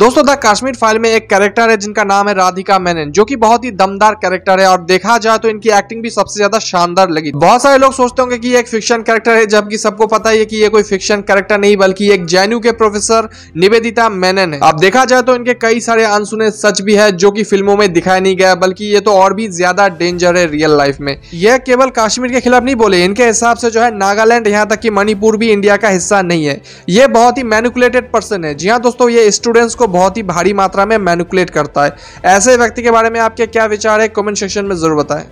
दोस्तों the Kashmir file में एक कैरेक्टर है जिनका नाम है राधिका मेनन जो कि बहुत ही दमदार कैरेक्टर है और देखा जाए तो इनकी एक्टिंग भी सबसे ज्यादा शानदार लगी बहुत सारे लोग सोचते होंगे कि ये एक फिक्शन कैरेक्टर है जबकि सबको पता है कि ये कोई फिक्शन कैरेक्टर नहीं बल्कि एक जेएनयू के प्रोफेसर निवेदिता मेनन है अब देखा जाए तो इनके कई सारे अनसुने सच भी है जो की फिल्मों में दिखाया नहीं गया बल्कि ये तो और भी ज्यादा डेंजर है रियल लाइफ में यह केवल कश्मीर के खिलाफ नहीं बोले इनके हिसाब से जो है नागालैंड यहाँ तक की मणिपुर भी इंडिया का हिस्सा नहीं है ये बहुत ही मैनिकुलेटेड पर्सन है जी हाँ दोस्तों ये स्टूडेंट्स को बहुत ही भारी मात्रा में मैनुकुलेट करता है ऐसे व्यक्ति के बारे में आपके क्या विचार है कमेंट सेक्शन में ज़रूर बताएं